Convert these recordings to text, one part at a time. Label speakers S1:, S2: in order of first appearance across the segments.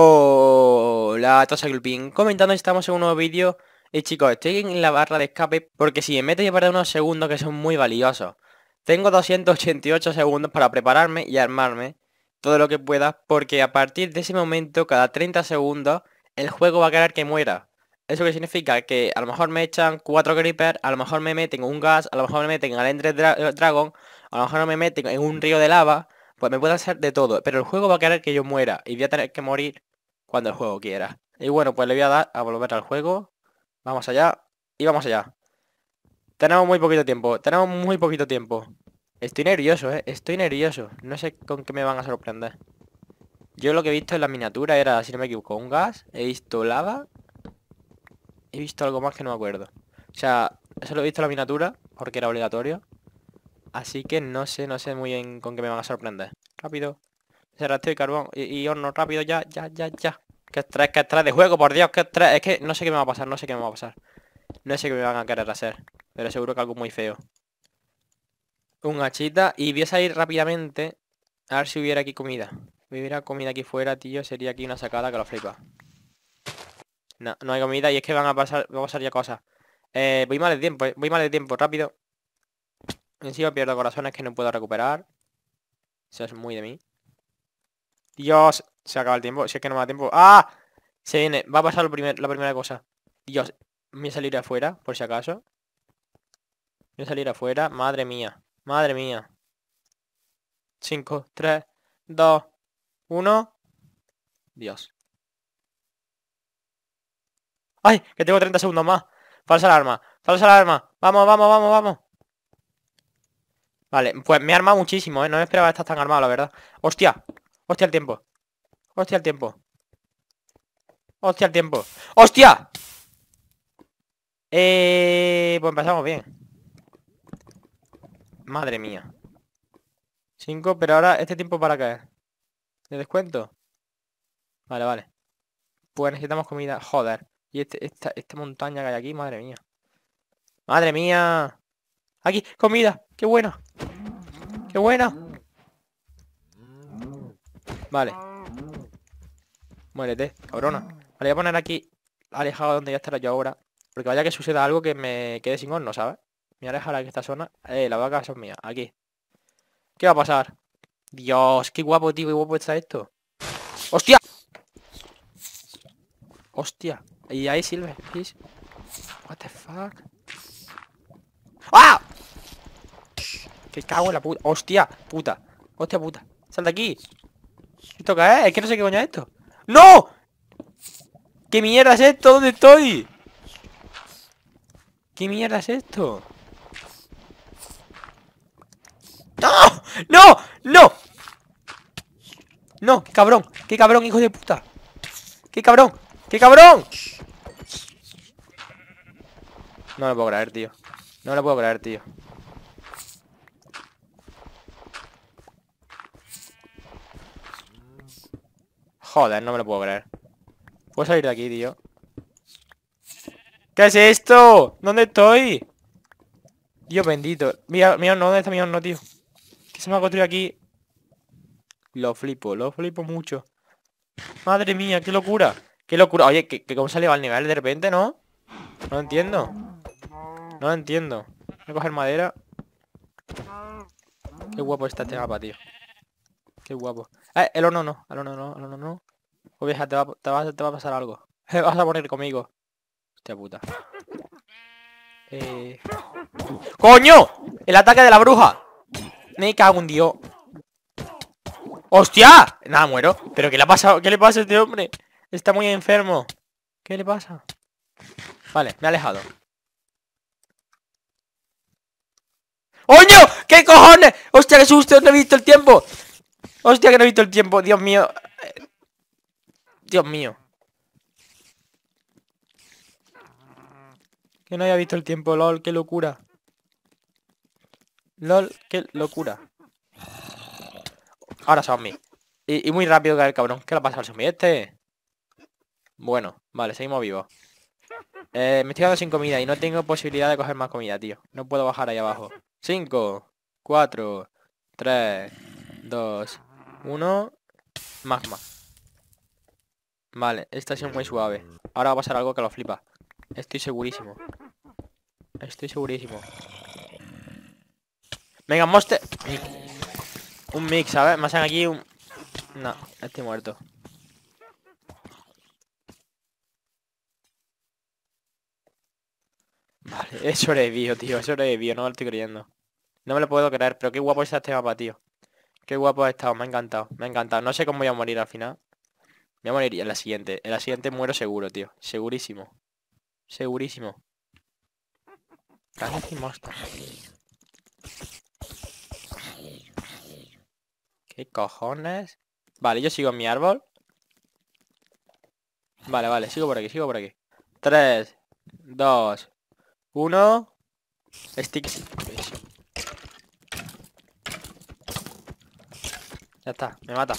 S1: Hola a todos ping, comentando estamos en un nuevo vídeo Y chicos, estoy en la barra de escape porque si me meto yo para unos segundos que son muy valiosos Tengo 288 segundos para prepararme y armarme todo lo que pueda Porque a partir de ese momento, cada 30 segundos, el juego va a querer que muera Eso que significa que a lo mejor me echan 4 creepers, a lo mejor me meten un gas, a lo mejor me meten al Ender eh, Dragon A lo mejor me meten en un río de lava pues me puede hacer de todo, pero el juego va a querer que yo muera y voy a tener que morir cuando el juego quiera. Y bueno, pues le voy a dar a volver al juego. Vamos allá y vamos allá. Tenemos muy poquito tiempo, tenemos muy poquito tiempo. Estoy nervioso, ¿eh? Estoy nervioso. No sé con qué me van a sorprender. Yo lo que he visto en la miniatura era, si no me equivoco, un gas. He visto lava. He visto algo más que no me acuerdo. O sea, eso lo he visto en la miniatura porque era obligatorio. Así que no sé, no sé muy bien con qué me van a sorprender. Rápido. Cerraste el carbón. Y, horno rápido ya, ya, ya, ya. Que estrés, que estrés de juego, por Dios, que estrés. Es que no sé qué me va a pasar, no sé qué me va a pasar. No sé qué me van a querer hacer. Pero seguro que algo muy feo. Un hachita. Y voy a salir rápidamente. A ver si hubiera aquí comida. Si hubiera comida aquí fuera, tío, sería aquí una sacada que lo flipa. No, no hay comida y es que van a pasar, Van a pasar ya cosas. Eh, voy mal de tiempo, eh, voy mal de tiempo, rápido. Encima pierdo corazones que no puedo recuperar. Eso es muy de mí. Dios, se acaba el tiempo. Si es que no me da tiempo. ¡Ah! Se viene. Va a pasar la primera cosa. Dios, me voy a salir afuera, por si acaso. Voy a salir afuera. Madre mía. Madre mía. 5, 3, 2, 1. Dios. ¡Ay! Que tengo 30 segundos más. Falsa alarma. Falsa arma Vamos, vamos, vamos, vamos. Vale, pues me he armado muchísimo, ¿eh? No me esperaba estar tan armado, la verdad. ¡Hostia! Hostia el tiempo. Hostia el tiempo. Hostia el tiempo. ¡Hostia! Eh, pues empezamos bien. Madre mía. 5, pero ahora este tiempo para caer. ¿De descuento? Vale, vale. Pues necesitamos comida. Joder. Y este, esta, esta montaña que hay aquí, madre mía. Madre mía. Aquí, comida. Qué buena. Qué buena. Vale. Muérete, cabrona. Vale, voy a poner aquí alejado donde ya estará yo ahora. Porque vaya que suceda algo que me quede sin horno, ¿sabes? Me voy a esta zona. Eh, la vaca son mía Aquí. ¿Qué va a pasar? Dios, qué guapo, tío. Qué guapo está esto. ¡Hostia! ¡Hostia! Y ahí sirve. What the fuck? ¡Ah! qué cago en la puta. ¡Hostia! Puta. ¡Hostia puta! ¡Sal de aquí! Esto cae, eh? es que no sé qué coño es esto. ¡No! ¿Qué mierda es esto? ¿Dónde estoy? ¿Qué mierda es esto? ¡No! ¡No! ¡No! ¡No! ¡Qué cabrón! ¡Qué cabrón, hijo de puta! ¡Qué cabrón! ¡Qué cabrón! No me puedo creer, tío. No me lo puedo creer, tío. Joder, no me lo puedo creer. Puedo salir de aquí, tío. ¿Qué es esto? ¿Dónde estoy? Dios bendito. Mira, mira, no, ¿dónde está mi no, tío? ¿Qué se me ha construido aquí? Lo flipo, lo flipo mucho. Madre mía, qué locura. Qué locura. Oye, que, que cómo se le va el nivel de repente, ¿no? No entiendo. No entiendo. Voy a coger madera. Qué guapo está este mapa, tío. Qué guapo. Eh, el horno no, el horno no, el horno no. no. Oh, te va, te, va, a pasar algo. Vas a poner conmigo. Hostia puta. Eh... ¡Coño! ¡El ataque de la bruja! Me cago en dios. ¡Hostia! Nada, muero. ¿Pero qué le ha pasado? ¿Qué le pasa a este hombre? Está muy enfermo. ¿Qué le pasa? Vale, me ha alejado. ¡Oño! ¡Qué cojones! ¡Hostia, qué susto! ¡No he visto el tiempo! Hostia, que no he visto el tiempo, Dios mío. Dios mío. Que no haya visto el tiempo, lol, qué locura. Lol, qué locura. Ahora son Y, y muy rápido cae el cabrón. ¿Qué le pasado al zombie este? Bueno, vale, seguimos vivos. Eh, me estoy quedando sin comida y no tengo posibilidad de coger más comida, tío. No puedo bajar ahí abajo. 5, 4, 3, 2, uno. Magma. Vale, esta ha sido muy suave. Ahora va a pasar algo que lo flipa. Estoy segurísimo. Estoy segurísimo. Venga, monster. Un mix, ver, Me hacen aquí un... No, estoy muerto. Vale, eso he sobrevivido, tío. Eso He sobrevivido, no me lo estoy creyendo. No me lo puedo creer, pero qué guapo es este mapa, tío. Qué guapo ha estado, me ha encantado, me ha encantado. No sé cómo voy a morir al final. Voy a morir en la siguiente. En la siguiente muero seguro, tío. Segurísimo. Segurísimo. ¿Qué cojones? Vale, yo sigo en mi árbol. Vale, vale, sigo por aquí, sigo por aquí. 3, 2, 1. Stick. Ya está, me mata.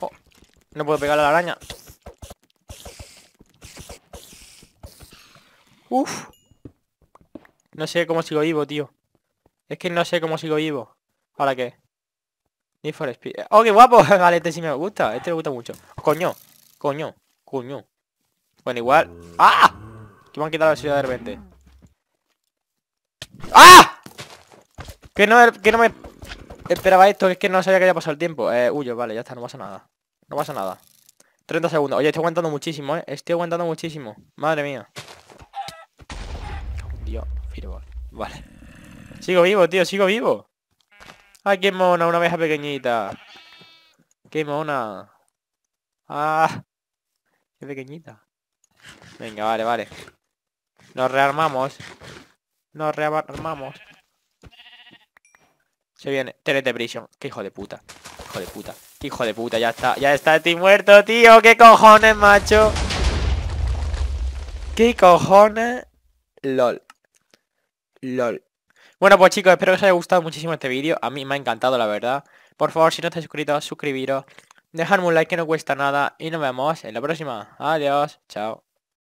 S1: Oh, no puedo pegar a la araña. Uf. No sé cómo sigo vivo, tío. Es que no sé cómo sigo vivo. ¿Para qué? Need for Speed. ¡Oh, qué guapo! vale, este sí me gusta. Este me gusta mucho. Coño. Coño. Coño. Bueno, igual... ¡Ah! Que me han quitado la ciudad de repente. ¡Ah! Er, que no, me esperaba esto, que es que no sabía que había pasado el tiempo. Eh, huyo, vale, ya está, no pasa nada. No pasa nada. 30 segundos. Oye, estoy aguantando muchísimo, eh. Estoy aguantando muchísimo. Madre mía. Dios, fireball. Vale. Sigo vivo, tío, sigo vivo. Ay, qué mona, una abeja pequeñita. Qué mona. Ah. Qué pequeñita. Venga, vale, vale. Nos rearmamos. Nos rearmamos. Se viene. de prisión, Qué hijo de puta. hijo de puta. Qué hijo de puta. Ya está. Ya está estoy muerto, tío. Qué cojones, macho. Qué cojones. LOL. LOL. Bueno, pues chicos, espero que os haya gustado muchísimo este vídeo. A mí me ha encantado, la verdad. Por favor, si no estáis suscritos, suscribiros. Dejadme un like que no cuesta nada. Y nos vemos en la próxima. Adiós. Chao.